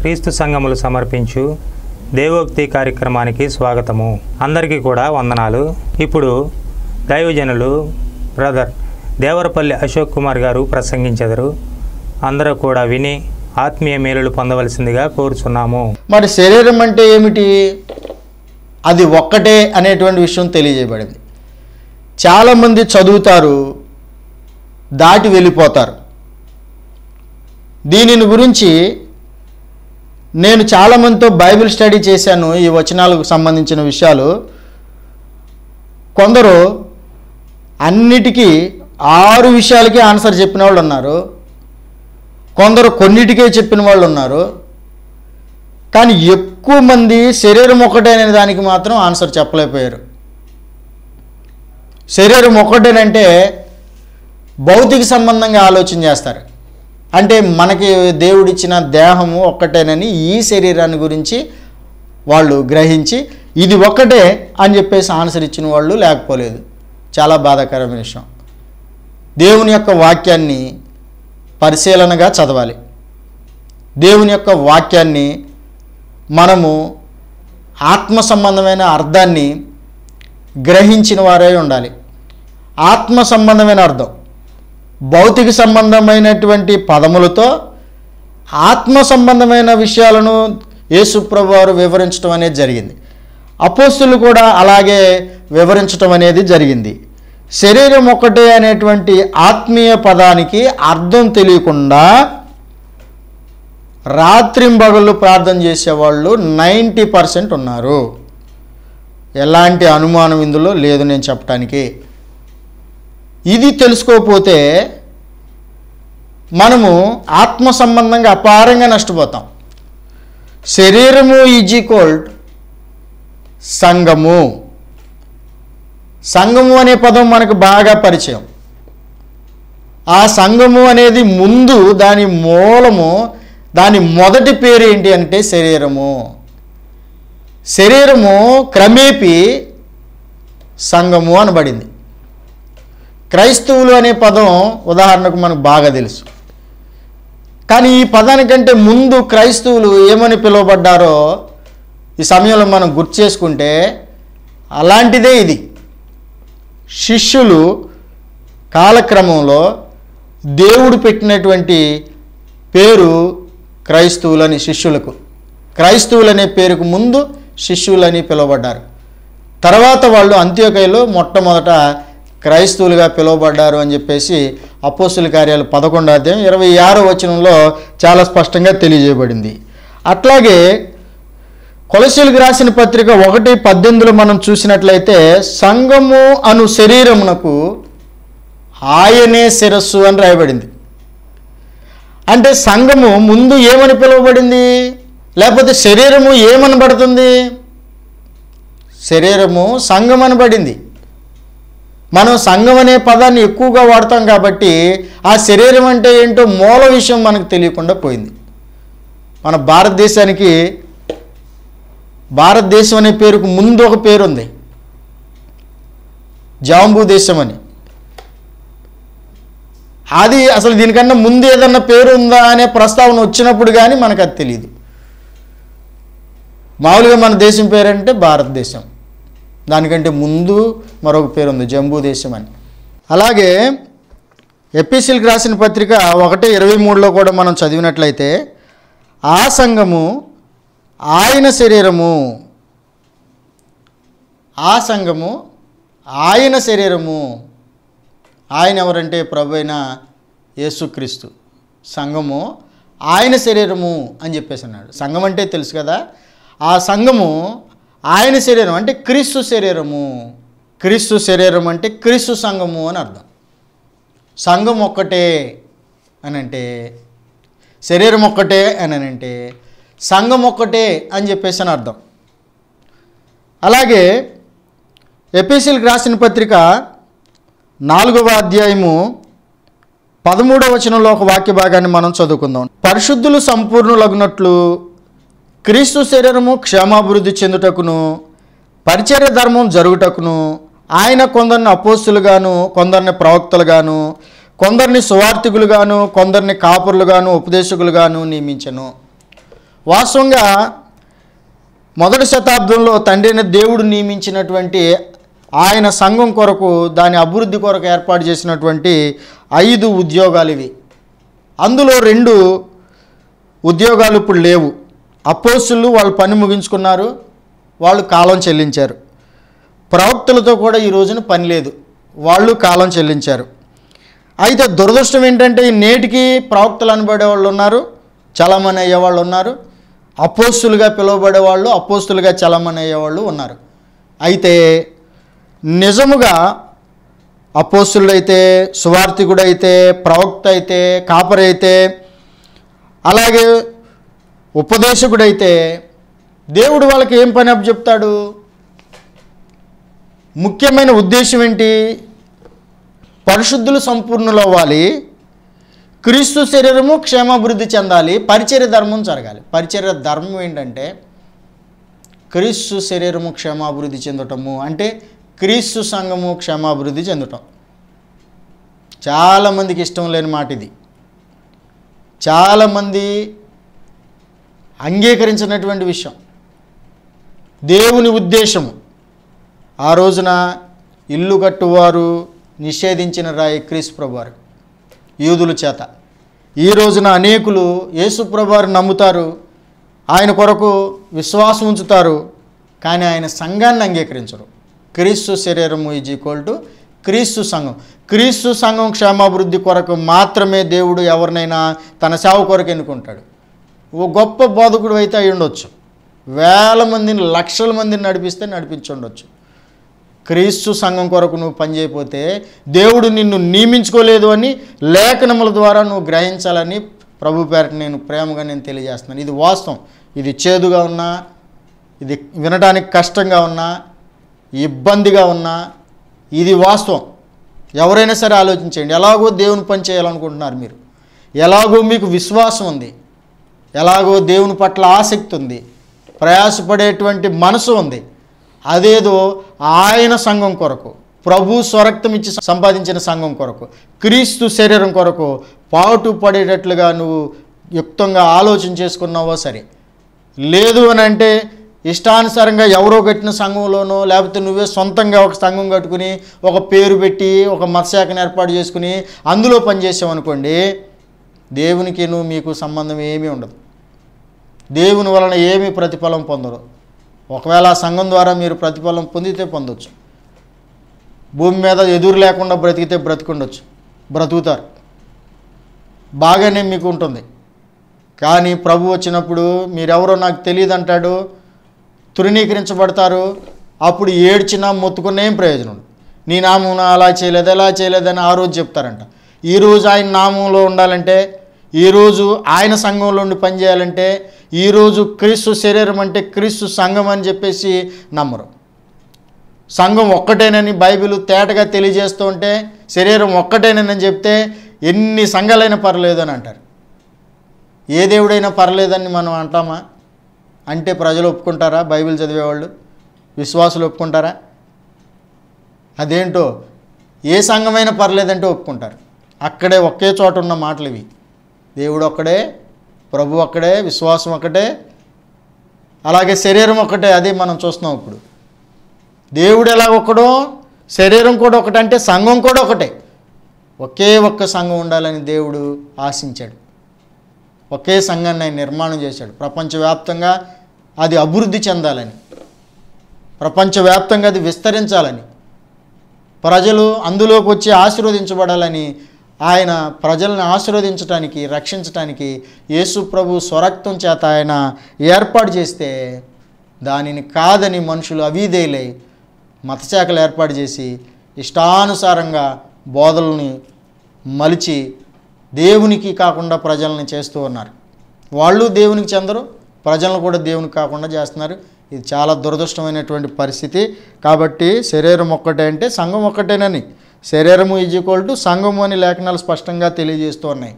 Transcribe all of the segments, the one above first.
క్రీస్తు సంఘములు సమర్పించు దేవోక్తి కార్యక్రమానికి స్వాగతము అందరికీ కూడా వందనాలు ఇప్పుడు దైవజనులు బ్రదర్ దేవరపల్లి అశోక్ కుమార్ గారు ప్రసంగించెదరు అందరూ కూడా విని ఆత్మీయ మేలులు పొందవలసిందిగా కోరుచున్నాము మరి శరీరం అంటే ఏమిటి అది ఒక్కటే అనేటువంటి విషయం తెలియజేయబడింది చాలామంది చదువుతారు దాటి వెళ్ళిపోతారు దీనిని గురించి నేను చాలామందితో బైబిల్ స్టడీ చేశాను ఈ వచనాలకు సంబంధించిన విషయాలు కొందరు అన్నిటికీ ఆరు విషయాలకి ఆన్సర్ చెప్పిన వాళ్ళు ఉన్నారు కొందరు కొన్నిటికే చెప్పిన వాళ్ళు ఉన్నారు కానీ ఎక్కువ మంది శరీరం ఒకటే అనే దానికి మాత్రం ఆన్సర్ చెప్పలేకపోయారు శరీరం ఒకటేనంటే భౌతిక సంబంధంగా ఆలోచన చేస్తారు అంటే మనకి దేవుడిచ్చిన దేహము ఒక్కటేనని ఈ శరీరాన్ని గురించి వాళ్ళు గ్రహించి ఇది ఒక్కటే అని చెప్పేసి ఆన్సర్ ఇచ్చిన వాళ్ళు లేకపోలేదు చాలా బాధాకరమైన విషయం దేవుని యొక్క వాక్యాన్ని పరిశీలనగా చదవాలి దేవుని యొక్క వాక్యాన్ని మనము ఆత్మ సంబంధమైన అర్థాన్ని గ్రహించిన వారే ఉండాలి ఆత్మ సంబంధమైన అర్థం భౌతిక సంబంధమైనటువంటి పదములతో ఆత్మ సంబంధమైన విషయాలను యేసుప్రభు వారు వివరించడం అనేది జరిగింది అపోస్తులు కూడా అలాగే వివరించడం అనేది జరిగింది శరీరం ఒకటే అనేటువంటి ఆత్మీయ పదానికి అర్థం తెలియకుండా రాత్రింబగళ్ళు ప్రార్థన చేసేవాళ్ళు నైంటీ పర్సెంట్ ఉన్నారు ఎలాంటి అనుమానం ఇందులో లేదు నేను చెప్పటానికి ఇది తెలుసుకోకపోతే మనము ఆత్మ సంబంధంగా అపారంగా నష్టపోతాం శరీరము ఈజ్ ఈక్వల్ సంఘము సంఘము అనే పదం మనకు బాగా పరిచయం ఆ సంఘము అనేది ముందు దాని మూలము దాని మొదటి పేరు ఏంటి అంటే శరీరము శరీరము క్రమేపీ సంగము అనబడింది క్రైస్తవులు అనే పదం ఉదాహరణకు మనకు బాగా తెలుసు కానీ ఈ పదానికంటే ముందు క్రైస్తవులు ఏమని పిలువబడ్డారో ఈ సమయంలో మనం గుర్తు చేసుకుంటే అలాంటిదే ఇది శిష్యులు కాలక్రమంలో దేవుడు పెట్టినటువంటి పేరు క్రైస్తవులని శిష్యులకు క్రైస్తవులనే పేరుకు ముందు శిష్యులని పిలువబడ్డారు తర్వాత వాళ్ళు అంత్యోకయలో మొట్టమొదట క్రైస్తవులుగా పిలువబడ్డారు అని చెప్పేసి అపోసుల కార్యాలు పదకొండు అధ్యాయం ఇరవై ఆరో వచనంలో చాలా స్పష్టంగా తెలియజేయబడింది అట్లాగే కొలసీలకు రాసిన పత్రిక ఒకటి పద్దెనిమిదిలో మనం చూసినట్లయితే సంఘము అను శరీరమునకు ఆయనే శిరస్సు అని రాయబడింది అంటే సంఘము ముందు ఏమని పిలువబడింది లేకపోతే శరీరము ఏమనబడుతుంది శరీరము సంఘం అనబడింది మనం సంఘం అనే పదాన్ని ఎక్కువగా వాడతాం కాబట్టి ఆ శరీరం అంటే ఏంటో మూల విషయం మనకు తెలియకుండా పోయింది మన భారతదేశానికి భారతదేశం అనే పేరుకు ముందు ఒక పేరు ఉంది జాంబూ దేశం అని అది అసలు దీనికన్నా ముందు ఏదన్నా పేరు ఉందా అనే ప్రస్తావన వచ్చినప్పుడు కానీ మనకు అది తెలియదు మామూలుగా మన దేశం పేరంటే భారతదేశం దానికంటే ముందు మరొక పేరు ఉంది జంబూ దేశం అని అలాగే ఎపిసిల్కి రాసిన పత్రిక ఒకటి ఇరవై మూడులో కూడా మనం చదివినట్లయితే ఆ సంఘము ఆయన శరీరము ఆ సంఘము ఆయన శరీరము ఆయన ఎవరంటే ప్రభు అయిన యేసుక్రీస్తు సంఘము ఆయన శరీరము అని చెప్పేసి అన్నాడు సంఘం అంటే తెలుసు కదా ఆ సంఘము ఆయన శరీరం అంటే క్రీస్తు శరీరము క్రీస్తు శరీరం అంటే క్రీస్తు సంఘము అని అర్థం సంఘం ఒక్కటే అని అంటే శరీరం ఒక్కటే అని అంటే సంఘం ఒక్కటే అని చెప్పేసి అని అర్థం అలాగే ఎపిసిల్కి రాసిన పత్రిక నాలుగవ అధ్యాయము పదమూడవ వచనంలో ఒక వాక్య భాగాన్ని మనం చదువుకుందాం పరిశుద్ధులు సంపూర్ణులగునట్లు క్రీస్తు శరీరము క్షేమాభివృద్ధి చెందుటకును పరిచర్య ధర్మం జరుగుటకును ఆయన కొందరిని అపోస్తులుగాను కొందరిని ప్రవక్తలుగాను కొందరిని సువార్థికులుగాను కొందరిని కాపురులుగాను ఉపదేశకులుగాను నియమించను వాస్తవంగా మొదటి శతాబ్దంలో తండ్రిని దేవుడు నియమించినటువంటి ఆయన సంఘం కొరకు దాని అభివృద్ధి కొరకు ఏర్పాటు చేసినటువంటి ఐదు ఉద్యోగాలు ఇవి అందులో రెండు ఉద్యోగాలు ఇప్పుడు లేవు అపోసులు వాళ్ళు పని ముగించుకున్నారు వాళ్ళు కాలం చెల్లించారు ప్రవక్తలతో కూడా ఈ రోజున పని లేదు వాళ్ళు కాలం చెల్లించారు అయితే దురదృష్టం ఏంటంటే నేటికి ప్రవక్తలు అనబడే వాళ్ళు ఉన్నారు చలామణి అయ్యేవాళ్ళు ఉన్నారు అపోస్తులుగా పిలువబడే వాళ్ళు అపోస్తులుగా చలామణి అయ్యేవాళ్ళు ఉన్నారు అయితే నిజముగా సువార్థికుడు సువార్థికుడైతే ప్రవక్త అయితే కాపరైతే అలాగే ఉపదేశకుడైతే దేవుడు వాళ్ళకి ఏం పని అప్పు చెప్తాడు ముఖ్యమైన ఉద్దేశం ఏంటి పరిశుద్ధులు సంపూర్ణులు అవ్వాలి క్రీస్తు శరీరము క్షేమాభివృద్ధి చెందాలి పరిచర్య ధర్మం జరగాలి పరిచర్య ధర్మం ఏంటంటే క్రీస్తు శరీరము క్షేమాభివృద్ధి చెందటము అంటే క్రీస్తు సంఘము క్షేమాభివృద్ధి చెందటం చాలామందికి ఇష్టం లేని మాట ఇది చాలామంది అంగీకరించినటువంటి విషయం దేవుని ఉద్దేశము ఆ రోజున ఇల్లు కట్టువారు నిషేధించిన రాయి క్రీసుప్రభువారు యూదుల చేత ఈ రోజున అనేకులు యేసుప్రభువారు నమ్ముతారు ఆయన కొరకు విశ్వాసం ఉంచుతారు కానీ ఆయన సంఘాన్ని అంగీకరించరు క్రీస్తు శరీరము ఈజ్ ఈక్వల్ టు క్రీస్తు సంఘం క్రీస్తు సంఘం క్షేమాభివృద్ధి కొరకు మాత్రమే దేవుడు ఎవరినైనా తన సేవ కొరకు ఎన్నుకుంటాడు ఓ గొప్ప బోధకుడు అయితే అయి ఉండొచ్చు వేల మందిని లక్షల మందిని నడిపిస్తే నడిపించుండొచ్చు క్రీస్తు సంఘం కొరకు నువ్వు పనిచేయపోతే దేవుడు నిన్ను నియమించుకోలేదు అని లేఖనముల ద్వారా నువ్వు గ్రహించాలని ప్రభు పేరట నేను ప్రేమగా నేను తెలియజేస్తున్నాను ఇది వాస్తవం ఇది చేదుగా ఉన్నా ఇది వినడానికి కష్టంగా ఉన్నా ఇబ్బందిగా ఉన్నా ఇది వాస్తవం ఎవరైనా సరే ఆలోచించండి ఎలాగో దేవుని పని చేయాలనుకుంటున్నారు మీరు ఎలాగో మీకు విశ్వాసం ఉంది ఎలాగో దేవుని పట్ల ఆసక్తి ఉంది ప్రయాసపడేటువంటి మనసు ఉంది అదేదో ఆయన సంఘం కొరకు ప్రభు స్వరక్తం ఇచ్చి సంపాదించిన సంఘం కొరకు క్రీస్తు శరీరం కొరకు పాటు పడేటట్లుగా నువ్వు యుక్తంగా ఆలోచన చేసుకున్నావో సరే లేదు అని అంటే ఇష్టానుసారంగా ఎవరో కట్టిన సంఘంలోనో లేకపోతే నువ్వే సొంతంగా ఒక సంఘం కట్టుకుని ఒక పేరు పెట్టి ఒక మత్స్యాఖను ఏర్పాటు చేసుకుని అందులో పనిచేసావు అనుకోండి నువ్వు మీకు సంబంధం ఏమీ ఉండదు దేవుని వలన ఏమి ప్రతిఫలం పొందరు ఒకవేళ సంఘం ద్వారా మీరు ప్రతిఫలం పొందితే పొందొచ్చు భూమి మీద ఎదురు లేకుండా బ్రతికితే బ్రతికుండొచ్చు బ్రతుకుతారు బాగానే మీకు ఉంటుంది కానీ ప్రభు వచ్చినప్పుడు మీరెవరో నాకు తెలియదు అంటాడు తృణీకరించబడతారు అప్పుడు ఏడ్చినా మొత్తుకునేం ప్రయోజనం నీ నామం అలా చేయలేదు ఎలా చేయలేదని ఆ రోజు చెప్తారంట ఈరోజు ఆయన నామంలో ఉండాలంటే ఈరోజు ఆయన సంఘంలో ఉండి పనిచేయాలంటే ఈరోజు క్రీస్తు శరీరం అంటే క్రీస్తు సంఘం అని చెప్పేసి నమ్మరు సంఘం ఒక్కటేనని బైబిల్ తేటగా తెలియజేస్తూ ఉంటే శరీరం ఒక్కటేనని చెప్తే ఎన్ని సంఘాలైనా పర్లేదు అని అంటారు ఏ దేవుడైనా పర్లేదని మనం అంటామా అంటే ప్రజలు ఒప్పుకుంటారా బైబిల్ చదివేవాళ్ళు విశ్వాసులు ఒప్పుకుంటారా అదేంటో ఏ సంఘమైనా పర్లేదంటే ఒప్పుకుంటారు అక్కడే ఒకే చోట ఉన్న మాటలు ఇవి దేవుడు ఒక్కడే ప్రభు ఒక్కడే విశ్వాసం ఒక్కటే అలాగే శరీరం ఒక్కటే అదే మనం చూస్తున్నాం ఇప్పుడు దేవుడు ఎలా ఒక్కడో శరీరం కూడా ఒకటంటే సంఘం కూడా ఒకటే ఒకే ఒక్క సంఘం ఉండాలని దేవుడు ఆశించాడు ఒకే సంఘాన్ని ఆయన నిర్మాణం చేశాడు ప్రపంచవ్యాప్తంగా అది అభివృద్ధి చెందాలని ప్రపంచవ్యాప్తంగా అది విస్తరించాలని ప్రజలు అందులోకి వచ్చి ఆశీర్వదించబడాలని ఆయన ప్రజలను ఆశీర్వదించడానికి రక్షించటానికి యేసు ప్రభు స్వరక్తం చేత ఆయన ఏర్పాటు చేస్తే దానిని కాదని మనుషులు అవీదేలై మతశాఖలు ఏర్పాటు చేసి ఇష్టానుసారంగా బోధల్ని మలిచి దేవునికి కాకుండా ప్రజల్ని చేస్తూ ఉన్నారు వాళ్ళు దేవునికి చెందరు ప్రజలను కూడా దేవునికి కాకుండా చేస్తున్నారు ఇది చాలా దురదృష్టమైనటువంటి పరిస్థితి కాబట్టి శరీరం ఒక్కటే అంటే సంఘం ఒక్కటేనని శరీరము ఈజ్ ఈక్వల్ టు సంఘము అని లేఖనాలు స్పష్టంగా తెలియజేస్తున్నాయి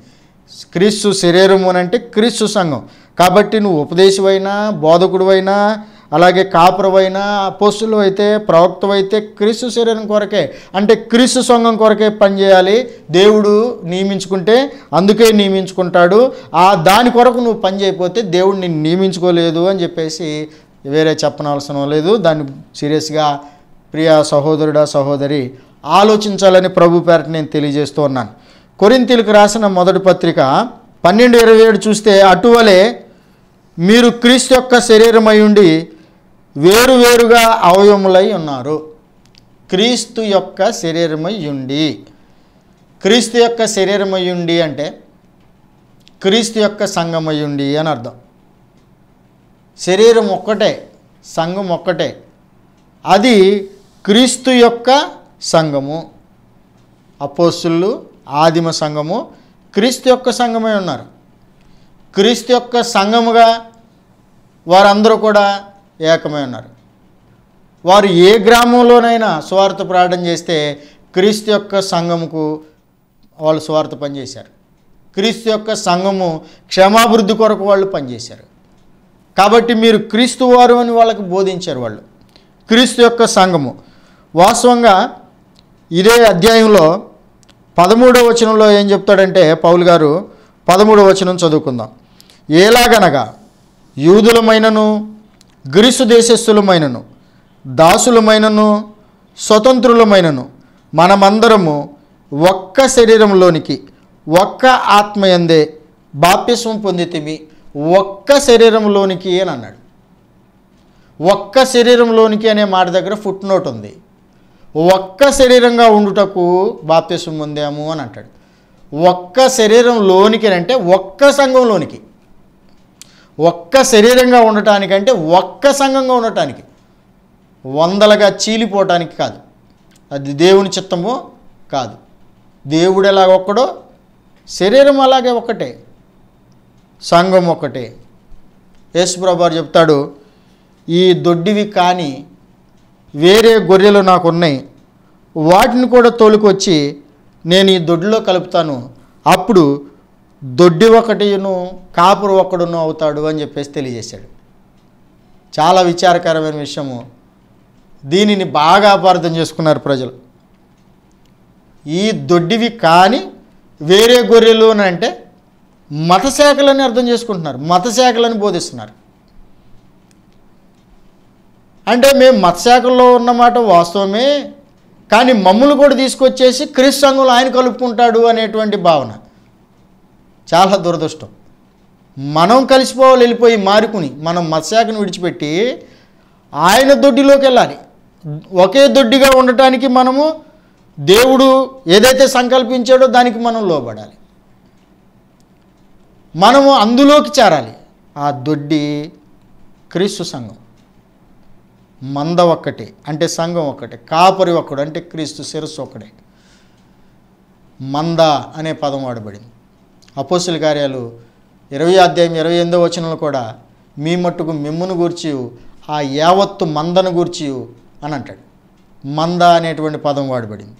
క్రీస్తు శరీరము అని అంటే క్రీస్తు సంఘం కాబట్టి నువ్వు ఉపదేశమైనా బోధకుడువైనా అలాగే కాపురవైనా అపోస్తులు అయితే ప్రవక్తవైతే క్రీస్తు శరీరం కొరకే అంటే క్రీస్తు సంఘం కొరకే పనిచేయాలి దేవుడు నియమించుకుంటే అందుకే నియమించుకుంటాడు ఆ దాని కొరకు నువ్వు పని చేయకపోతే దేవుడు నిన్ను నియమించుకోలేదు అని చెప్పేసి వేరే చెప్పనవసరం లేదు దాన్ని సీరియస్గా ప్రియ సహోదరుడా సహోదరి ఆలోచించాలని ప్రభు పేరట నేను తెలియజేస్తూ ఉన్నాను కొరింతీలకు రాసిన మొదటి పత్రిక పన్నెండు ఇరవై ఏడు చూస్తే అటువలే మీరు క్రీస్తు యొక్క శరీరమై ఉండి వేరువేరుగా అవయములై ఉన్నారు క్రీస్తు యొక్క శరీరమై ఉండి క్రీస్తు యొక్క శరీరమై ఉండి అంటే క్రీస్తు యొక్క సంఘమై ఉండి అని అర్థం శరీరం ఒక్కటే సంఘం ఒక్కటే అది క్రీస్తు యొక్క సంఘము అపోస్తులు ఆదిమ సంఘము క్రీస్తు యొక్క సంఘమే ఉన్నారు క్రీస్తు యొక్క సంఘముగా వారందరూ కూడా ఏకమై ఉన్నారు వారు ఏ గ్రామంలోనైనా స్వార్థ ప్రార్థన చేస్తే క్రీస్తు యొక్క సంఘముకు వాళ్ళు స్వార్థ పనిచేశారు క్రీస్తు యొక్క సంఘము క్షమాభివృద్ధి కొరకు వాళ్ళు పనిచేశారు కాబట్టి మీరు క్రీస్తు వారు అని వాళ్ళకు బోధించారు వాళ్ళు క్రీస్తు యొక్క సంఘము వాస్తవంగా ఇదే అధ్యాయంలో పదమూడవ వచనంలో ఏం చెప్తాడంటే పౌల్ గారు పదమూడవ వచనం చదువుకుందాం ఎలాగనగా యూదులమైనను గ్రీసు దేశస్థులమైనను దాసులమైనను స్వతంత్రులమైనను మనమందరము ఒక్క శరీరంలోనికి ఒక్క ఆత్మయందే బాప్యస్వం పొందితిమి ఒక్క శరీరంలోనికి అని అన్నాడు ఒక్క శరీరంలోనికి అనే మాట దగ్గర ఫుట్ నోట్ ఉంది ఒక్క శరీరంగా ఉండుటకు బాప్తిసం పొందాము అని అంటాడు ఒక్క శరీరంలోనికి అంటే ఒక్క సంఘంలోనికి ఒక్క శరీరంగా ఉండటానికంటే ఒక్క సంఘంగా ఉండటానికి వందలుగా చీలిపోవటానికి కాదు అది దేవుని చిత్తము కాదు దేవుడు ఎలాగ ఒక్కడో శరీరం అలాగే ఒక్కటే సంఘం ఒక్కటే యేసుప్రభారు చెప్తాడు ఈ దొడ్డివి కానీ వేరే గొర్రెలు నాకు ఉన్నాయి వాటిని కూడా తోలుకొచ్చి నేను ఈ దొడ్డిలో కలుపుతాను అప్పుడు దొడ్డి ఒకటిను కాపురు ఒకడును అవుతాడు అని చెప్పేసి తెలియజేశాడు చాలా విచారకరమైన విషయము దీనిని బాగా అపార్థం చేసుకున్నారు ప్రజలు ఈ దొడ్డివి కాని వేరే గొర్రెలు అని అంటే మతశాఖలని అర్థం చేసుకుంటున్నారు మతశాఖలని బోధిస్తున్నారు అంటే మేము మత్స్యాకల్లో ఉన్నమాట వాస్తవమే కానీ మమ్ములు కూడా తీసుకొచ్చేసి క్రీస్తు సంఘంలో ఆయన కలుపుకుంటాడు అనేటువంటి భావన చాలా దురదృష్టం మనం కలిసిపోవాలి వెళ్ళిపోయి మారుకుని మనం మత్స్యాకను విడిచిపెట్టి ఆయన దొడ్డిలోకి వెళ్ళాలి ఒకే దొడ్డిగా ఉండటానికి మనము దేవుడు ఏదైతే సంకల్పించాడో దానికి మనం లోబడాలి మనము అందులోకి చేరాలి ఆ దొడ్డి క్రీస్తు సంఘం మంద ఒక్కటే అంటే సంఘం ఒక్కటే కాపరి ఒక్కడు అంటే క్రీస్తు శిరస్సు ఒక్కడే మంద అనే పదం వాడబడింది అపోసుల కార్యాలు ఇరవై అధ్యాయం ఇరవై ఎనిమిదో వచనంలో కూడా మీ మట్టుకు మిమ్మును గూర్చి ఆ యావత్తు మందను గూర్చి అని అంటాడు మంద అనేటువంటి పదం వాడబడింది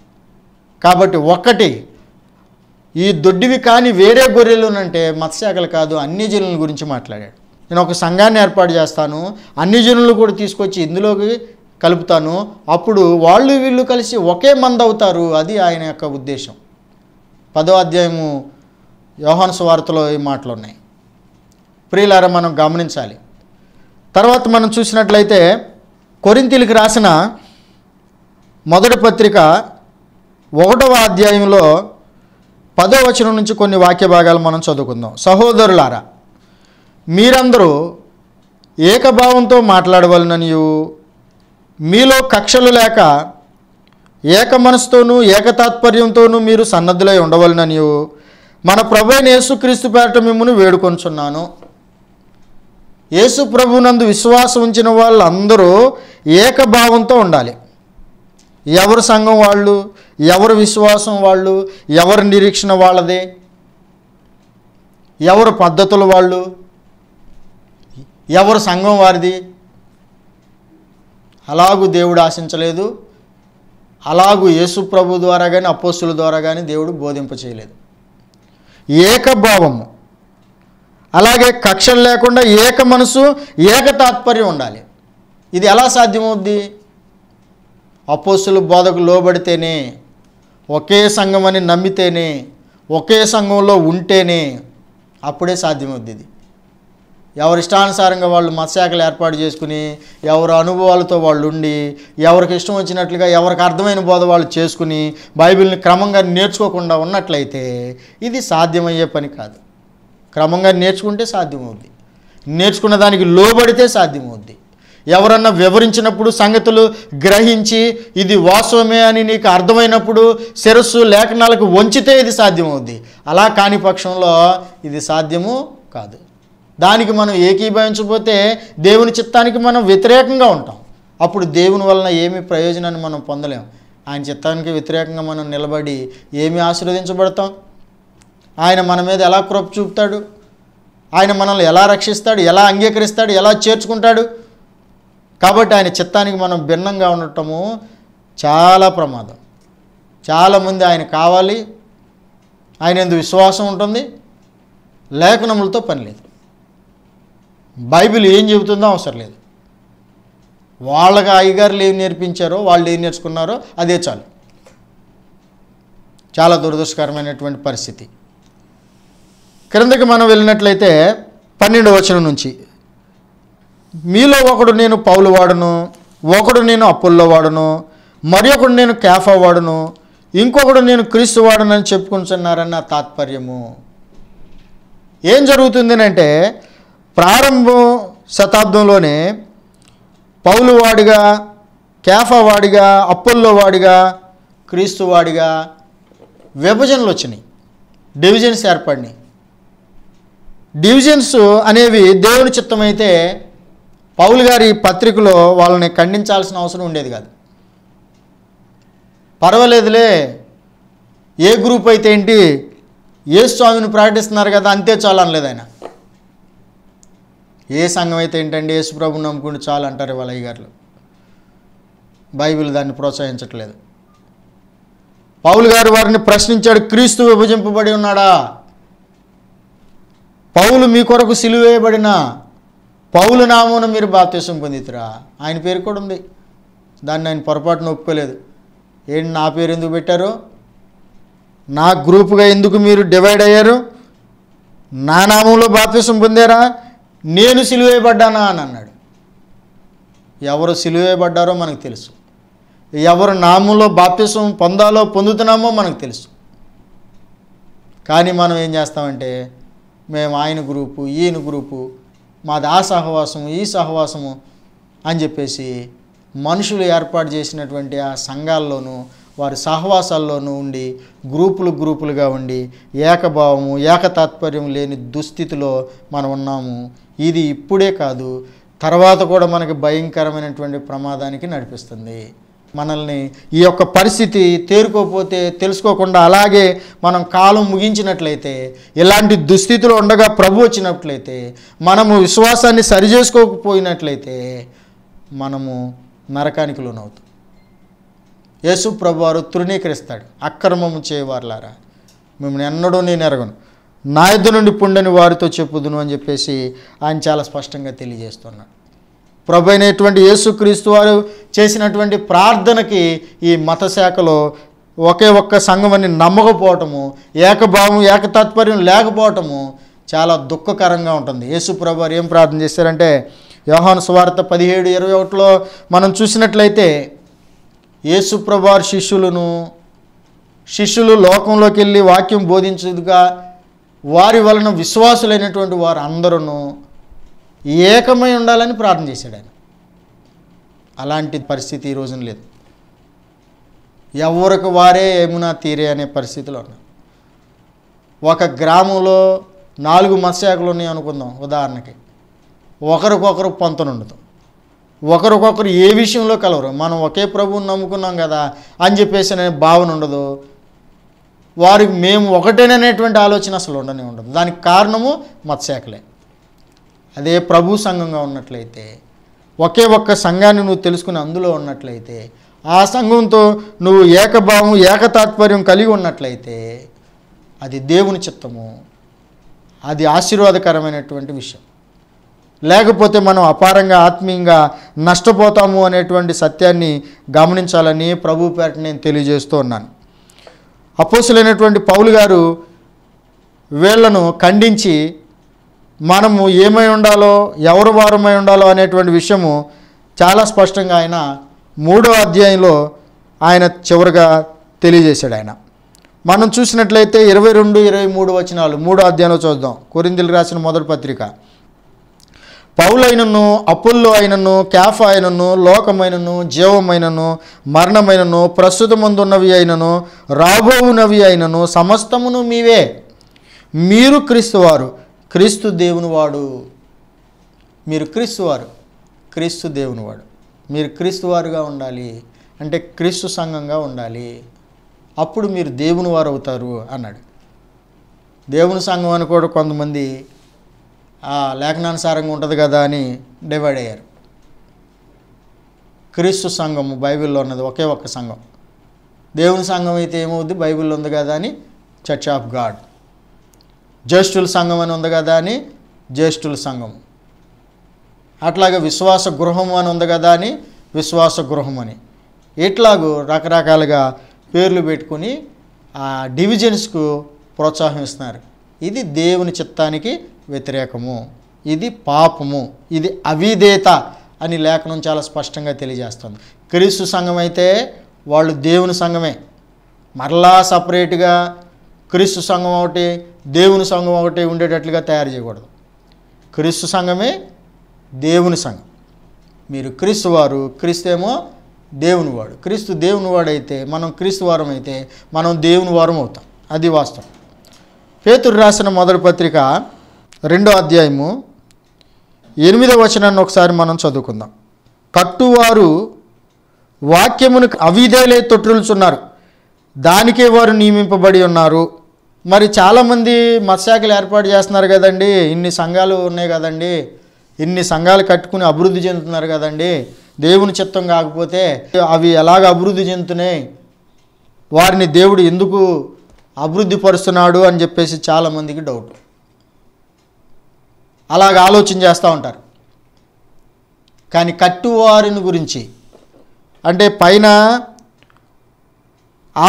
కాబట్టి ఒక్కటి ఈ దొడ్డివి కానీ వేరే గొర్రెలునంటే మత్స్యాకలు కాదు అన్ని జనుల గురించి మాట్లాడాడు నేను ఒక సంఘాన్ని ఏర్పాటు చేస్తాను అన్ని జనులు కూడా తీసుకొచ్చి ఇందులోకి కలుపుతాను అప్పుడు వాళ్ళు వీళ్ళు కలిసి ఒకే మంది అవుతారు అది ఆయన యొక్క ఉద్దేశం పదో అధ్యాయము యోహాను సువార్తలో ఈ మాటలు ఉన్నాయి ప్రియులారా మనం గమనించాలి తర్వాత మనం చూసినట్లయితే కొరింతిలికి రాసిన మొదటి పత్రిక ఒకటవ అధ్యాయంలో పదో వచనం నుంచి కొన్ని వాక్య భాగాలు మనం చదువుకుందాం సహోదరులారా మీరందరూ ఏకభావంతో మాట్లాడవలననియు మీలో కక్షలు లేక ఏక మనసుతోనూ ఏకతాత్పర్యంతోనూ మీరు సన్నద్ధులై ఉండవలనని మన ప్రభైన యేసుక్రీస్తు పేరట మిమ్మల్ని వేడుకొంచున్నాను యేసు ప్రభునందు విశ్వాసం ఉంచిన వాళ్ళందరూ ఏకభావంతో ఉండాలి ఎవరు సంఘం వాళ్ళు ఎవరు విశ్వాసం వాళ్ళు ఎవరు నిరీక్షణ వాళ్ళదే ఎవరు పద్ధతుల వాళ్ళు ఎవరు సంఘం వారిది అలాగూ దేవుడు ఆశించలేదు అలాగూ యేసు ప్రభు ద్వారా కానీ అపోస్తుల ద్వారా కానీ దేవుడు బోధింప చేయలేదు ఏకభావము అలాగే కక్షలు లేకుండా ఏక మనసు ఏక తాత్పర్యం ఉండాలి ఇది ఎలా సాధ్యమవుద్ది అపోస్తులు బోధకు లోబడితేనే ఒకే సంఘం అని నమ్మితేనే ఒకే సంఘంలో ఉంటేనే అప్పుడే సాధ్యమవుద్ది ఇది ఎవరి ఇష్టానుసారంగా వాళ్ళు మత్స్యాకలు ఏర్పాటు చేసుకుని ఎవరి అనుభవాలతో వాళ్ళు ఉండి ఎవరికి ఇష్టం వచ్చినట్లుగా ఎవరికి అర్థమైన బోధ వాళ్ళు చేసుకుని బైబిల్ని క్రమంగా నేర్చుకోకుండా ఉన్నట్లయితే ఇది సాధ్యమయ్యే పని కాదు క్రమంగా నేర్చుకుంటే సాధ్యమవుద్ది నేర్చుకున్న దానికి లోబడితే సాధ్యమవుద్ది ఎవరన్నా వివరించినప్పుడు సంగతులు గ్రహించి ఇది వాస్తవమే అని నీకు అర్థమైనప్పుడు శిరస్సు లేఖనాలకు వంచితే ఇది సాధ్యమవుద్ది అలా కాని పక్షంలో ఇది సాధ్యము కాదు దానికి మనం ఏకీభవించకపోతే దేవుని చిత్తానికి మనం వ్యతిరేకంగా ఉంటాం అప్పుడు దేవుని వలన ఏమి ప్రయోజనాన్ని మనం పొందలేం ఆయన చిత్తానికి వ్యతిరేకంగా మనం నిలబడి ఏమి ఆశీర్వదించబడతాం ఆయన మన మీద ఎలా కృప చూపుతాడు ఆయన మనల్ని ఎలా రక్షిస్తాడు ఎలా అంగీకరిస్తాడు ఎలా చేర్చుకుంటాడు కాబట్టి ఆయన చిత్తానికి మనం భిన్నంగా ఉండటము చాలా ప్రమాదం చాలామంది ఆయన కావాలి ఆయన ఎందుకు విశ్వాసం ఉంటుంది లేఖనములతో పని లేదు బైబిల్ ఏం చెబుతుందో అవసరం లేదు వాళ్ళకి అయ్యగారులు ఏం నేర్పించారో వాళ్ళు ఏం నేర్చుకున్నారో అదే చాలు చాలా దురదృష్టకరమైనటువంటి పరిస్థితి క్రిందకి మనం వెళ్ళినట్లయితే పన్నెండు వచనం నుంచి మీలో ఒకడు నేను పౌలు వాడును ఒకడు నేను అప్పుల్లో వాడును మరి ఒకడు నేను క్యాఫ వాడును ఇంకొకడు నేను క్రీస్తు వాడునని చెప్పుకుంటున్నారన్న తాత్పర్యము ఏం జరుగుతుందనంటే అంటే ప్రారంభం శతాబ్దంలోనే పౌలు వాడిగా కేఫా వాడిగా అప్పుల్లో వాడిగా క్రీస్తు వాడిగా విభజనలు వచ్చినాయి డివిజన్స్ ఏర్పడినాయి డివిజన్స్ అనేవి దేవుని చిత్తమైతే పౌలు గారి పత్రికలో వాళ్ళని ఖండించాల్సిన అవసరం ఉండేది కాదు పర్వాలేదులే ఏ గ్రూప్ అయితే ఏంటి ఏ స్వామిని ప్రకటిస్తున్నారు కదా అంతే అనలేదు ఆయన ఏ సంఘం అయితే ఏంటండి యేసుప్రభుని నమ్ముకుంటే చాలు అంటారు వాళ్ళ అయ్యగారులు బైబిల్ దాన్ని ప్రోత్సహించట్లేదు పౌలు గారు వారిని ప్రశ్నించాడు క్రీస్తు విభజింపబడి ఉన్నాడా పౌలు మీ కొరకు సిలువేయబడిన పౌలు నామూన మీరు బాప్తీసం పొందితురా ఆయన పేరు కూడా ఉంది దాన్ని ఆయన పొరపాటున ఒప్పుకోలేదు ఏంటి నా పేరు ఎందుకు పెట్టారు నా గ్రూపుగా ఎందుకు మీరు డివైడ్ అయ్యారు నా నామంలో బాప్తీసం పొందారా నేను సిలువేయబడ్డానా అని అన్నాడు ఎవరు సిలువేయబడ్డారో మనకు తెలుసు ఎవరు నామంలో బాప్తిసం పొందాలో పొందుతున్నామో మనకు తెలుసు కానీ మనం ఏం చేస్తామంటే మేము ఆయన గ్రూపు ఈయన గ్రూపు మాది ఆ సహవాసము ఈ సహవాసము అని చెప్పేసి మనుషులు ఏర్పాటు చేసినటువంటి ఆ సంఘాల్లోనూ వారి సహవాసాల్లోనూ ఉండి గ్రూపులు గ్రూపులుగా ఉండి ఏకభావము ఏకతాత్పర్యం లేని దుస్థితిలో మనం ఉన్నాము ఇది ఇప్పుడే కాదు తర్వాత కూడా మనకి భయంకరమైనటువంటి ప్రమాదానికి నడిపిస్తుంది మనల్ని ఈ యొక్క పరిస్థితి తేరుకోపోతే తెలుసుకోకుండా అలాగే మనం కాలం ముగించినట్లయితే ఇలాంటి దుస్థితులు ఉండగా ప్రభు వచ్చినట్లయితే మనము విశ్వాసాన్ని సరిచేసుకోకపోయినట్లయితే మనము నరకానికి లోనవుతాం యేసు ప్రభువారు తృణీకరిస్తాడు అక్రమము చేయవారులారా మిమ్మల్ని ఎన్నడూ నేను ఎరగను నా ఎద్దు నుండి పుండని వారితో చెప్పుదును అని చెప్పేసి ఆయన చాలా స్పష్టంగా తెలియజేస్తున్నాడు ప్రభు అయినటువంటి యేసుక్రీస్తు వారు చేసినటువంటి ప్రార్థనకి ఈ మత శాఖలో ఒకే ఒక్క సంఘం అని నమ్మకపోవటము ఏకభావం ఏకతాత్పర్యం లేకపోవటము చాలా దుఃఖకరంగా ఉంటుంది యేసు ప్రభు ఏం ప్రార్థన చేశారంటే యోహాను స్వార్త పదిహేడు ఇరవై ఒకటిలో మనం చూసినట్లయితే యేసు ప్రభు శిష్యులను శిష్యులు లోకంలోకి వెళ్ళి వాక్యం బోధించదుగా వారి వలన విశ్వాసులైనటువంటి వారు అందరూ ఏకమై ఉండాలని ప్రార్థన చేశాడు ఆయన అలాంటి పరిస్థితి ఈ రోజున లేదు ఎవరికి వారే ఏమునా తీరే అనే పరిస్థితిలో ఉన్నాయి ఒక గ్రామంలో నాలుగు మత్స్యాకులు ఉన్నాయి అనుకుందాం ఉదాహరణకి ఒకరికొకరు ఉండదు ఒకరికొకరు ఏ విషయంలో కలవరు మనం ఒకే ప్రభువుని నమ్ముకున్నాం కదా అని చెప్పేసి అనే భావన ఉండదు వారి మేము ఒకటేననేటువంటి ఆలోచన అసలు ఉండనే ఉండదు దానికి కారణము మత్స్యాకలే అదే ప్రభు సంఘంగా ఉన్నట్లయితే ఒకే ఒక్క సంఘాన్ని నువ్వు తెలుసుకుని అందులో ఉన్నట్లయితే ఆ సంఘంతో నువ్వు ఏకభావం ఏకతాత్పర్యం కలిగి ఉన్నట్లయితే అది దేవుని చిత్తము అది ఆశీర్వాదకరమైనటువంటి విషయం లేకపోతే మనం అపారంగా ఆత్మీయంగా నష్టపోతాము అనేటువంటి సత్యాన్ని గమనించాలని ప్రభు పేట నేను తెలియజేస్తూ ఉన్నాను అపోసులైనటువంటి పౌలు గారు వీళ్లను ఖండించి మనము ఏమై ఉండాలో ఎవరు వారమై ఉండాలో అనేటువంటి విషయము చాలా స్పష్టంగా ఆయన మూడో అధ్యాయంలో ఆయన చివరిగా తెలియజేశాడు ఆయన మనం చూసినట్లయితే ఇరవై రెండు ఇరవై మూడు వచ్చినాలు మూడో అధ్యాయంలో చూద్దాం కొరిందులు రాసిన మొదటి పత్రిక పౌలైనను అప్పుల్లో అయినను క్యాఫ అయినను లోకమైనను జీవమైనను మరణమైనను ప్రస్తుతమందున్నవి అయినను రాబోవునవి అయినను సమస్తమును మీవే మీరు క్రీస్తువారు క్రీస్తు దేవుని వాడు మీరు క్రీస్తువారు క్రీస్తు దేవుని వాడు మీరు క్రీస్తువారుగా ఉండాలి అంటే క్రీస్తు సంఘంగా ఉండాలి అప్పుడు మీరు దేవుని వారు అవుతారు అన్నాడు దేవుని సంఘం అని కూడా కొంతమంది ఆ లేఖనానుసారంగా ఉంటుంది కదా అని డివైడ్ అయ్యారు క్రీస్తు సంఘం బైబిల్లో ఉన్నది ఒకే ఒక్క సంఘం దేవుని సంఘం అయితే ఏమవుద్ది బైబిల్లో ఉంది కదా అని చర్చ్ ఆఫ్ గాడ్ జ్యేష్ఠుల సంఘం అని ఉంది కదా అని జ్యేష్ఠుల సంఘం అట్లాగే విశ్వాస గృహం అని ఉంది కదా అని విశ్వాస గృహం అని ఇట్లాగూ రకరకాలుగా పేర్లు పెట్టుకుని ఆ డివిజన్స్కు ప్రోత్సాహం ఇస్తున్నారు ఇది దేవుని చిత్తానికి వ్యతిరేకము ఇది పాపము ఇది అవిధేత అని లేఖనం చాలా స్పష్టంగా తెలియజేస్తుంది క్రీస్తు సంఘం అయితే వాళ్ళు దేవుని సంఘమే మరలా సపరేట్గా క్రీస్తు సంఘం ఒకటి దేవుని సంఘం ఒకటి ఉండేటట్లుగా తయారు చేయకూడదు క్రీస్తు సంఘమే దేవుని సంఘం మీరు క్రీస్తు వారు క్రీస్తేమో వాడు క్రీస్తు వాడైతే మనం క్రీస్తు వారం అయితే మనం దేవుని వారం అవుతాం అది వాస్తవం పేతురు రాసిన మొదటి పత్రిక రెండో అధ్యాయము ఎనిమిదవ వచనాన్ని ఒకసారి మనం చదువుకుందాం కట్టువారు వాక్యమును అవిధేలే తొట్టుల్చున్నారు దానికే వారు నియమింపబడి ఉన్నారు మరి చాలామంది మత్స్యాకలు ఏర్పాటు చేస్తున్నారు కదండి ఇన్ని సంఘాలు ఉన్నాయి కదండి ఇన్ని సంఘాలు కట్టుకుని అభివృద్ధి చెందుతున్నారు కదండి దేవుని చిత్తం కాకపోతే అవి ఎలాగ అభివృద్ధి చెందుతున్నాయి వారిని దేవుడు ఎందుకు అభివృద్ధి పరుస్తున్నాడు అని చెప్పేసి చాలామందికి డౌట్ అలాగ ఆలోచన చేస్తూ ఉంటారు కానీ కట్టువారిని గురించి అంటే పైన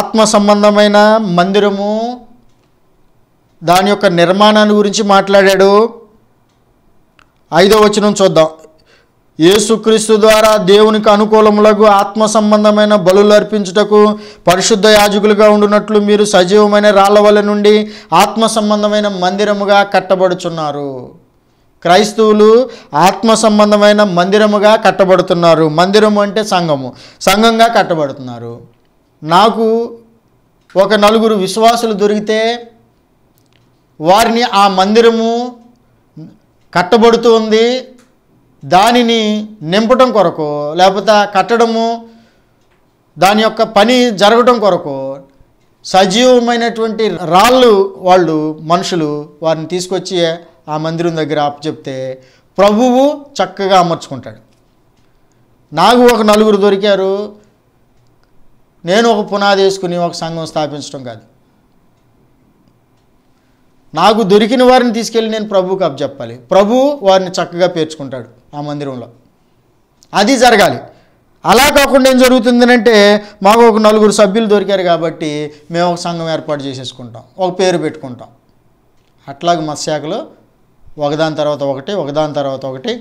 ఆత్మ సంబంధమైన మందిరము దాని యొక్క నిర్మాణాన్ని గురించి మాట్లాడాడు ఐదో వచనం చూద్దాం ఏసుక్రీస్తు ద్వారా దేవునికి అనుకూలములకు ఆత్మ సంబంధమైన బలులు అర్పించుటకు పరిశుద్ధ యాజకులుగా ఉండునట్లు మీరు సజీవమైన రాళ్ల వల్ల నుండి ఆత్మ సంబంధమైన మందిరముగా కట్టబడుచున్నారు క్రైస్తవులు ఆత్మ సంబంధమైన మందిరముగా కట్టబడుతున్నారు మందిరము అంటే సంఘము సంఘంగా కట్టబడుతున్నారు నాకు ఒక నలుగురు విశ్వాసులు దొరికితే వారిని ఆ మందిరము కట్టబడుతూ ఉంది దానిని నింపటం కొరకు లేకపోతే కట్టడము దాని యొక్క పని జరగటం కొరకు సజీవమైనటువంటి రాళ్ళు వాళ్ళు మనుషులు వారిని తీసుకొచ్చి ఆ మందిరం దగ్గర అప్పచెప్తే ప్రభువు చక్కగా అమర్చుకుంటాడు నాకు ఒక నలుగురు దొరికారు నేను ఒక పునాది వేసుకుని ఒక సంఘం స్థాపించడం కాదు నాకు దొరికిన వారిని తీసుకెళ్ళి నేను ప్రభువుకి అప్పచెప్పాలి ప్రభు వారిని చక్కగా పేర్చుకుంటాడు ఆ మందిరంలో అది జరగాలి అలా కాకుండా ఏం జరుగుతుందంటే మాకు ఒక నలుగురు సభ్యులు దొరికారు కాబట్టి మేము ఒక సంఘం ఏర్పాటు చేసేసుకుంటాం ఒక పేరు పెట్టుకుంటాం అట్లాగే మత్స్యాకలో ఒకదాని తర్వాత ఒకటి ఒకదాని తర్వాత ఒకటి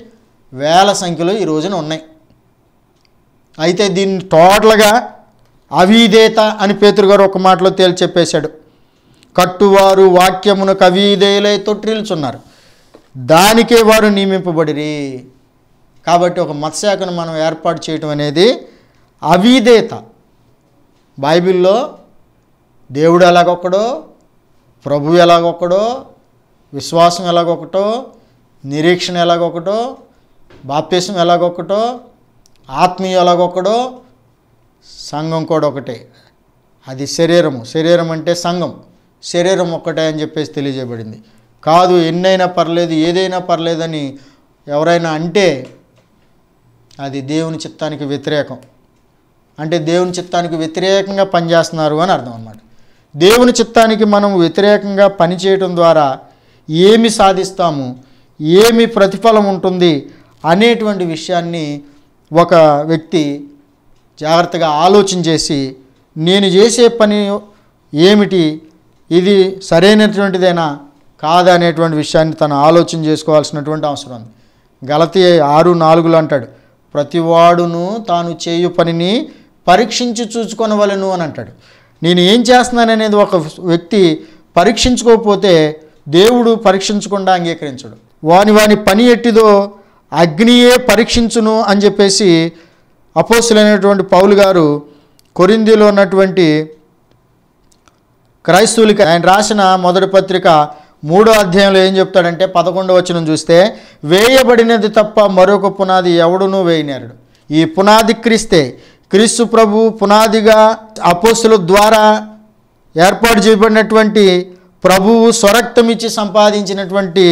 వేల సంఖ్యలో ఈ రోజున ఉన్నాయి అయితే దీన్ని టోటల్గా అవీదేత అని పేతురుగారు ఒక మాటలో తేల్చి చెప్పేశాడు కట్టువారు వాక్యమును కవిదేలై తొట్టిల్చున్నారు దానికే వారు నియమింపబడిరి కాబట్టి ఒక మత్స్యాకను మనం ఏర్పాటు చేయటం అనేది అవీదేత బైబిల్లో దేవుడు ఎలాగొక్కడో ప్రభు ఎలాగొక్కడో విశ్వాసం ఎలాగొకటో నిరీక్షణ ఎలాగొకటో బాప్తీసం ఎలాగొకటో ఆత్మీయ ఎలాగొకటో సంఘం కూడా ఒకటే అది శరీరము శరీరం అంటే సంఘం శరీరం ఒక్కటే అని చెప్పేసి తెలియజేయబడింది కాదు ఎన్నైనా పర్లేదు ఏదైనా పర్లేదని ఎవరైనా అంటే అది దేవుని చిత్తానికి వ్యతిరేకం అంటే దేవుని చిత్తానికి వ్యతిరేకంగా పనిచేస్తున్నారు అని అర్థం అన్నమాట దేవుని చిత్తానికి మనం వ్యతిరేకంగా పనిచేయటం ద్వారా ఏమి సాధిస్తాము ఏమి ప్రతిఫలం ఉంటుంది అనేటువంటి విషయాన్ని ఒక వ్యక్తి జాగ్రత్తగా ఆలోచన చేసి నేను చేసే పని ఏమిటి ఇది సరైనటువంటిదేనా కాదా అనేటువంటి విషయాన్ని తను ఆలోచన చేసుకోవాల్సినటువంటి అవసరం ఉంది గలతి ఆరు నాలుగులు అంటాడు ప్రతివాడును తాను చేయు పనిని పరీక్షించి చూసుకొనవలను అని అంటాడు నేను ఏం చేస్తున్నాననేది ఒక వ్యక్తి పరీక్షించుకోకపోతే దేవుడు పరీక్షించకుండా అంగీకరించడు వాని వాని పని ఎట్టిదో అగ్నియే పరీక్షించును అని చెప్పేసి అపోసులైనటువంటి పౌలు గారు కొరిందిలో ఉన్నటువంటి క్రైస్తవులకి ఆయన రాసిన మొదటి పత్రిక మూడో అధ్యాయంలో ఏం చెప్తాడంటే పదకొండో వచ్చిన చూస్తే వేయబడినది తప్ప మరొక పునాది ఎవడునూ వేయనేరడు ఈ పునాది క్రీస్తే క్రీస్తు ప్రభు పునాదిగా అపోసుల ద్వారా ఏర్పాటు చేయబడినటువంటి ప్రభువు స్వరక్తమిచ్చి సంపాదించినటువంటి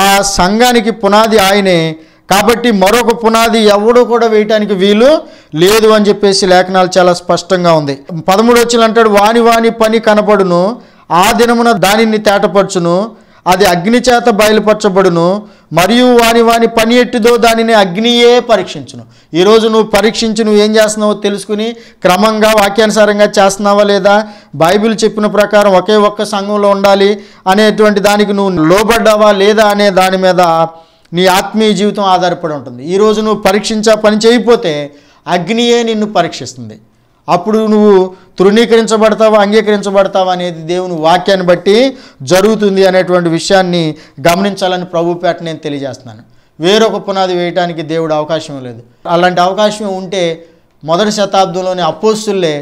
ఆ సంఘానికి పునాది ఆయనే కాబట్టి మరొక పునాది ఎవడు కూడా వేయటానికి వీలు లేదు అని చెప్పేసి లేఖనాలు చాలా స్పష్టంగా ఉంది పదమూడు వచ్చిన అంటాడు వాని వాని పని కనపడును ఆ దినమున దానిని తేటపరచును అది అగ్ని చేత బయలుపరచబడును మరియు వాని వాని పని ఎట్టిదో దానిని అగ్నియే పరీక్షించును ఈరోజు నువ్వు పరీక్షించి నువ్వు ఏం చేస్తున్నావో తెలుసుకుని క్రమంగా వాక్యానుసారంగా చేస్తున్నావా లేదా బైబిల్ చెప్పిన ప్రకారం ఒకే ఒక్క సంఘంలో ఉండాలి అనేటువంటి దానికి నువ్వు లోబడ్డావా లేదా అనే దాని మీద నీ ఆత్మీయ జీవితం ఆధారపడి ఉంటుంది ఈరోజు నువ్వు పరీక్షించా పని చేయకపోతే అగ్నియే నిన్ను పరీక్షిస్తుంది అప్పుడు నువ్వు తృణీకరించబడతావా అంగీకరించబడతావా అనేది దేవుని వాక్యాన్ని బట్టి జరుగుతుంది అనేటువంటి విషయాన్ని గమనించాలని ప్రభుపేట నేను తెలియజేస్తున్నాను వేరొక పునాది వేయటానికి దేవుడు అవకాశం లేదు అలాంటి అవకాశం ఉంటే మొదటి శతాబ్దంలోని అపోస్తులే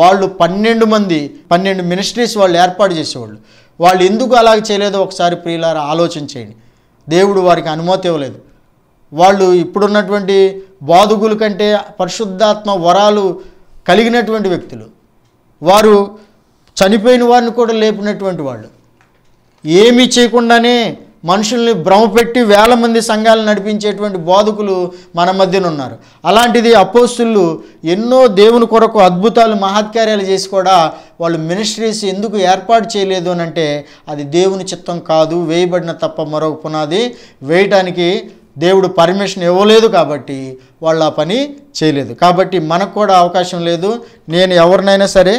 వాళ్ళు పన్నెండు మంది పన్నెండు మినిస్ట్రీస్ వాళ్ళు ఏర్పాటు చేసేవాళ్ళు వాళ్ళు ఎందుకు అలాగ చేయలేదో ఒకసారి ప్రియుల ఆలోచన చేయండి దేవుడు వారికి అనుమతి ఇవ్వలేదు వాళ్ళు ఇప్పుడున్నటువంటి బాధుగుల కంటే పరిశుద్ధాత్మ వరాలు కలిగినటువంటి వ్యక్తులు వారు చనిపోయిన వారిని కూడా లేపినటువంటి వాళ్ళు ఏమీ చేయకుండానే మనుషుల్ని భ్రమపెట్టి వేల మంది సంఘాలు నడిపించేటువంటి బోధకులు మన మధ్యన ఉన్నారు అలాంటిది అపోస్తులు ఎన్నో దేవుని కొరకు అద్భుతాలు మహత్కార్యాలు చేసి కూడా వాళ్ళు మినిస్ట్రీస్ ఎందుకు ఏర్పాటు చేయలేదు అని అంటే అది దేవుని చిత్తం కాదు వేయబడిన తప్ప మరొక పునాది వేయటానికి దేవుడు పర్మిషన్ ఇవ్వలేదు కాబట్టి వాళ్ళు ఆ పని చేయలేదు కాబట్టి మనకు కూడా అవకాశం లేదు నేను ఎవరినైనా సరే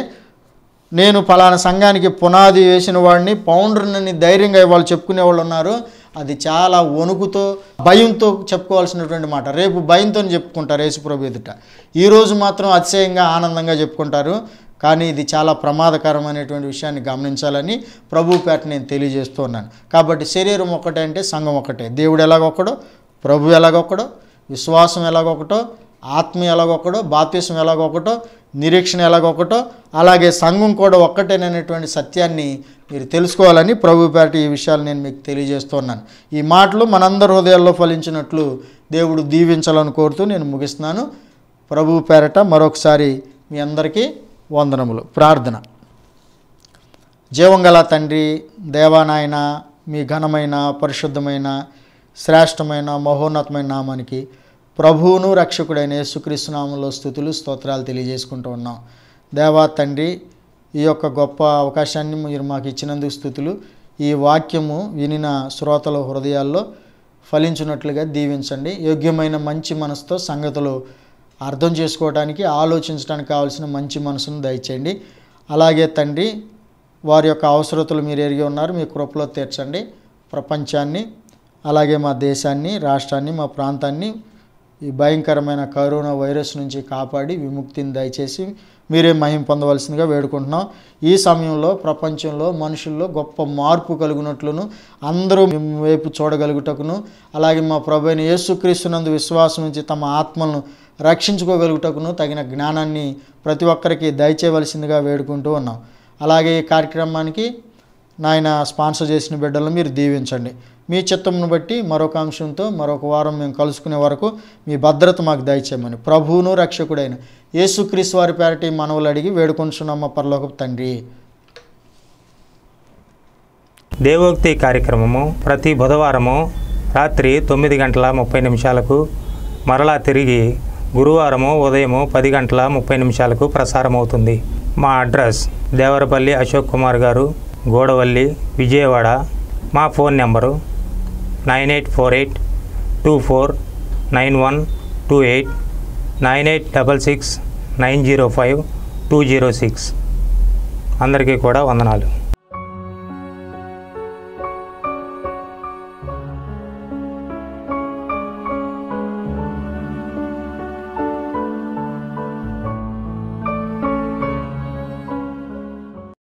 నేను ఫలానా సంఘానికి పునాది వేసిన వాడిని పౌండర్ని ధైర్యంగా ఇవాళ చెప్పుకునే వాళ్ళు ఉన్నారు అది చాలా వణుకుతో భయంతో చెప్పుకోవాల్సినటువంటి మాట రేపు భయంతో చెప్పుకుంటారు యేసుప్రభు ఎదుట ఈరోజు మాత్రం అతిశయంగా ఆనందంగా చెప్పుకుంటారు కానీ ఇది చాలా ప్రమాదకరమైనటువంటి విషయాన్ని గమనించాలని ప్రభుపేట నేను తెలియజేస్తూ ఉన్నాను కాబట్టి శరీరం ఒకటే అంటే సంఘం ఒకటే దేవుడు ఎలాగొక్కడో ప్రభు ఎలాగొక్కడో విశ్వాసం ఎలాగొకటో ఆత్మ ఎలాగొక్కడో బాప్తీసం ఎలాగొకటో నిరీక్షణ ఎలాగొకటో అలాగే సంఘం కూడా ఒక్కటేననేటువంటి సత్యాన్ని మీరు తెలుసుకోవాలని ప్రభు పేరటి ఈ విషయాలు నేను మీకు తెలియజేస్తున్నాను ఈ మాటలు మనందరి హృదయాల్లో ఫలించినట్లు దేవుడు దీవించాలని కోరుతూ నేను ముగిస్తున్నాను ప్రభు పేరట మరొకసారి మీ అందరికీ వందనములు ప్రార్థన జీవంగల తండ్రి దేవానాయన మీ ఘనమైన పరిశుద్ధమైన శ్రేష్టమైన మహోన్నతమైన నామానికి ప్రభువును రక్షకుడైన యేసుక్రీస్తునామంలో స్థుతులు స్తోత్రాలు తెలియజేసుకుంటూ ఉన్నాం దేవా తండ్రి ఈ యొక్క గొప్ప అవకాశాన్ని మీరు మాకు ఇచ్చినందుకు స్థుతులు ఈ వాక్యము వినిన శ్రోతల హృదయాల్లో ఫలించినట్లుగా దీవించండి యోగ్యమైన మంచి మనసుతో సంగతులు అర్థం చేసుకోవడానికి ఆలోచించడానికి కావాల్సిన మంచి మనసును దయచేయండి అలాగే తండ్రి వారి యొక్క అవసరతలు మీరు ఎరిగి ఉన్నారు మీ కృపలో తీర్చండి ప్రపంచాన్ని అలాగే మా దేశాన్ని రాష్ట్రాన్ని మా ప్రాంతాన్ని ఈ భయంకరమైన కరోనా వైరస్ నుంచి కాపాడి విముక్తిని దయచేసి మీరే మహిం పొందవలసిందిగా వేడుకుంటున్నాం ఈ సమయంలో ప్రపంచంలో మనుషుల్లో గొప్ప మార్పు కలుగునట్లును అందరూ వైపు చూడగలుగుటకును అలాగే మా ప్రభు అయిన యేసుక్రీస్తునందు విశ్వాసం నుంచి తమ ఆత్మలను రక్షించుకోగలుగుటకును తగిన జ్ఞానాన్ని ప్రతి ఒక్కరికి దయచేయవలసిందిగా వేడుకుంటూ ఉన్నాం అలాగే ఈ కార్యక్రమానికి నాయన స్పాన్సర్ చేసిన బిడ్డలను మీరు దీవించండి మీ చిత్తంను బట్టి మరొక అంశంతో మరొక వారం మేము కలుసుకునే వరకు మీ భద్రత మాకు దయచేయమని ప్రభువును రక్షకుడైన యేసుక్రీస్ వారి పేరటి మనవులు అడిగి వేడుకొంచున్నామ పర్లోక తండ్రి దేవోక్తి కార్యక్రమము ప్రతి బుధవారము రాత్రి తొమ్మిది గంటల ముప్పై నిమిషాలకు మరలా తిరిగి గురువారము ఉదయము పది గంటల ముప్పై నిమిషాలకు ప్రసారమవుతుంది మా అడ్రస్ దేవరపల్లి అశోక్ కుమార్ గారు గోడవల్లి విజయవాడ మా phone number nine eight four eight two four nine one two eight nine eight double six nine zero five two zero six అందరికీ కూడా వందనాలు